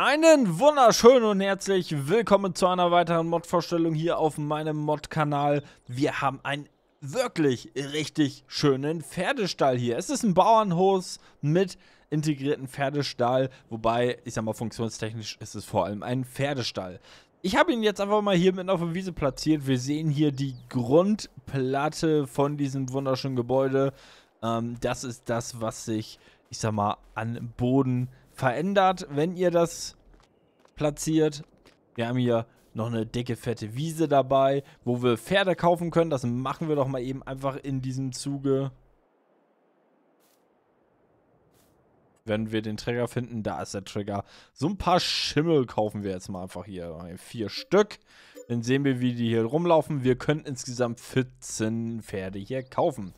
Einen wunderschönen und herzlich willkommen zu einer weiteren Mod-Vorstellung hier auf meinem Mod-Kanal. Wir haben einen wirklich richtig schönen Pferdestall hier. Es ist ein Bauernhof mit integrierten Pferdestall, wobei, ich sag mal, funktionstechnisch ist es vor allem ein Pferdestall. Ich habe ihn jetzt einfach mal hier mit auf der Wiese platziert. Wir sehen hier die Grundplatte von diesem wunderschönen Gebäude. Ähm, das ist das, was sich, ich sag mal, an Boden verändert, wenn ihr das platziert. Wir haben hier noch eine dicke, fette Wiese dabei, wo wir Pferde kaufen können. Das machen wir doch mal eben einfach in diesem Zuge. Wenn wir den Trigger finden, da ist der Trigger. So ein paar Schimmel kaufen wir jetzt mal einfach hier. Vier Stück. Dann sehen wir, wie die hier rumlaufen. Wir können insgesamt 14 Pferde hier kaufen.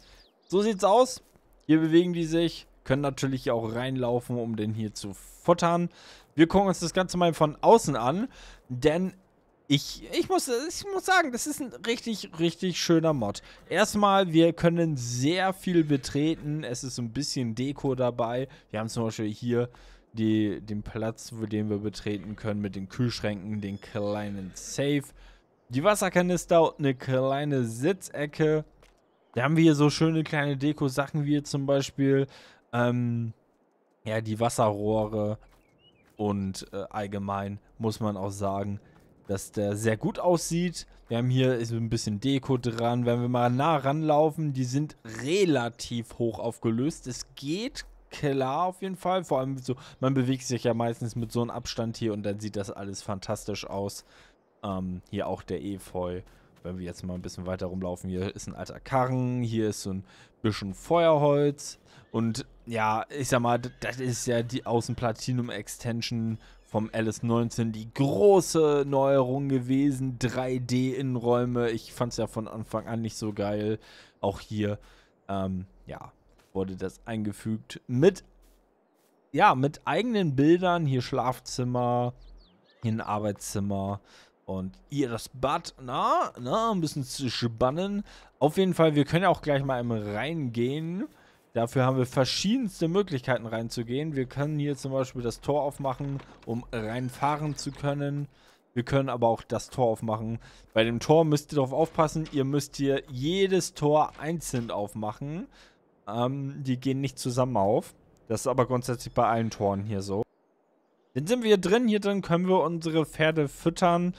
So sieht's aus. Hier bewegen die sich können natürlich auch reinlaufen, um den hier zu futtern. Wir gucken uns das Ganze mal von außen an, denn ich, ich, muss, ich muss sagen, das ist ein richtig, richtig schöner Mod. Erstmal, wir können sehr viel betreten. Es ist ein bisschen Deko dabei. Wir haben zum Beispiel hier die, den Platz, den wir betreten können mit den Kühlschränken, den kleinen Safe, die Wasserkanister und eine kleine Sitzecke. Da haben wir hier so schöne kleine Deko-Sachen wie zum Beispiel ähm, ja, die Wasserrohre und äh, allgemein muss man auch sagen, dass der sehr gut aussieht. Wir haben hier so ein bisschen Deko dran. Wenn wir mal nah ranlaufen, die sind relativ hoch aufgelöst. Es geht klar auf jeden Fall. Vor allem so, man bewegt sich ja meistens mit so einem Abstand hier und dann sieht das alles fantastisch aus. Ähm, hier auch der Efeu. Wenn wir jetzt mal ein bisschen weiter rumlaufen, hier ist ein alter Karren, hier ist so ein bisschen Feuerholz und ja, ich sag mal, das ist ja die Außen-Platinum-Extension vom LS19 die große Neuerung gewesen. 3D-Innenräume. Ich fand es ja von Anfang an nicht so geil. Auch hier, ähm, ja, wurde das eingefügt. Mit, ja, mit eigenen Bildern. Hier Schlafzimmer, hier ein Arbeitszimmer. Und ihr das Bad, na, na, ein bisschen zu spannen. Auf jeden Fall, wir können ja auch gleich mal im reingehen. Dafür haben wir verschiedenste Möglichkeiten reinzugehen. Wir können hier zum Beispiel das Tor aufmachen, um reinfahren zu können. Wir können aber auch das Tor aufmachen. Bei dem Tor müsst ihr darauf aufpassen, ihr müsst hier jedes Tor einzeln aufmachen. Ähm, die gehen nicht zusammen auf. Das ist aber grundsätzlich bei allen Toren hier so. Dann sind wir hier drin. Hier drin können wir unsere Pferde füttern.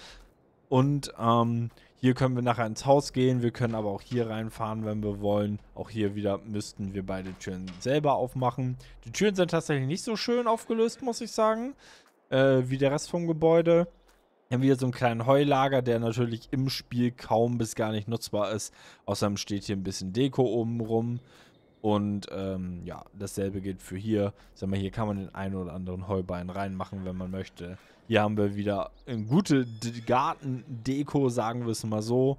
Und ähm, hier können wir nachher ins Haus gehen. Wir können aber auch hier reinfahren, wenn wir wollen. Auch hier wieder müssten wir beide Türen selber aufmachen. Die Türen sind tatsächlich nicht so schön aufgelöst, muss ich sagen. Äh, wie der Rest vom Gebäude. Wir haben wieder so einen kleinen Heulager, der natürlich im Spiel kaum bis gar nicht nutzbar ist. Außerdem steht hier ein bisschen Deko oben rum. Und ähm, ja, dasselbe gilt für hier. Sag mal, hier kann man den einen oder anderen Heubein reinmachen, wenn man möchte. Hier haben wir wieder eine gute Gartendeko, sagen wir es mal so.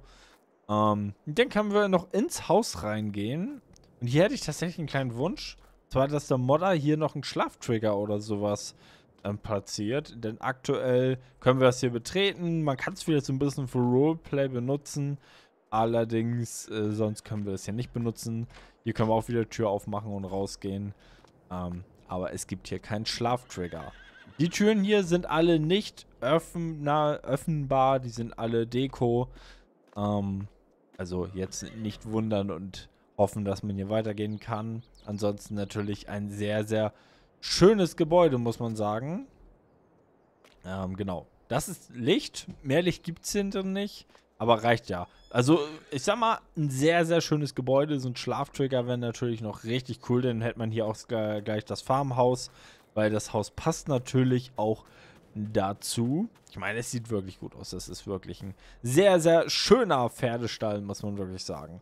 Ähm, dann können wir noch ins Haus reingehen. Und hier hätte ich tatsächlich einen kleinen Wunsch. Und zwar, dass der Modder hier noch einen Schlaftrigger oder sowas ähm, platziert. Denn aktuell können wir das hier betreten. Man kann es vielleicht so ein bisschen für Roleplay benutzen. Allerdings, äh, sonst können wir das hier nicht benutzen. Hier können wir auch wieder Tür aufmachen und rausgehen. Ähm, aber es gibt hier keinen Schlaftrigger. Die Türen hier sind alle nicht öffn öffnbar. Die sind alle Deko. Ähm, also jetzt nicht wundern und hoffen, dass man hier weitergehen kann. Ansonsten natürlich ein sehr, sehr schönes Gebäude, muss man sagen. Ähm, genau. Das ist Licht. Mehr Licht gibt es hinten nicht. Aber reicht ja. Also, ich sag mal, ein sehr, sehr schönes Gebäude. So ein Schlaftrigger wäre natürlich noch richtig cool, Dann hätte man hier auch äh, gleich das Farmhaus, weil das Haus passt natürlich auch dazu. Ich meine, es sieht wirklich gut aus. Das ist wirklich ein sehr, sehr schöner Pferdestall, muss man wirklich sagen.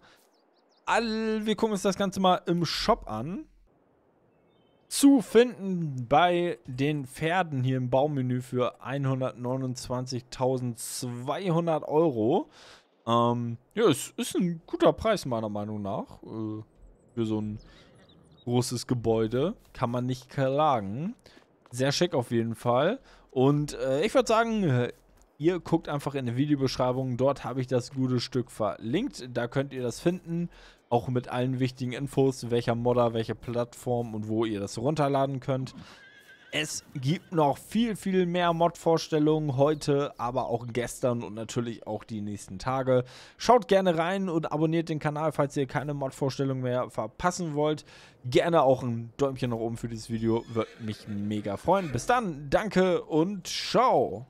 All, wir gucken uns das Ganze mal im Shop an zu finden bei den Pferden hier im Baumenü für 129.200 Euro. Ähm, ja, es ist ein guter Preis meiner Meinung nach. Äh, für so ein großes Gebäude. Kann man nicht klagen. Sehr schick auf jeden Fall. Und äh, ich würde sagen, ihr guckt einfach in der Videobeschreibung. Dort habe ich das gute Stück verlinkt. Da könnt ihr das finden. Auch mit allen wichtigen Infos, welcher Modder, welche Plattform und wo ihr das runterladen könnt. Es gibt noch viel, viel mehr Mod-Vorstellungen heute, aber auch gestern und natürlich auch die nächsten Tage. Schaut gerne rein und abonniert den Kanal, falls ihr keine Mod-Vorstellung mehr verpassen wollt. Gerne auch ein Däumchen nach oben für dieses Video, würde mich mega freuen. Bis dann, danke und ciao!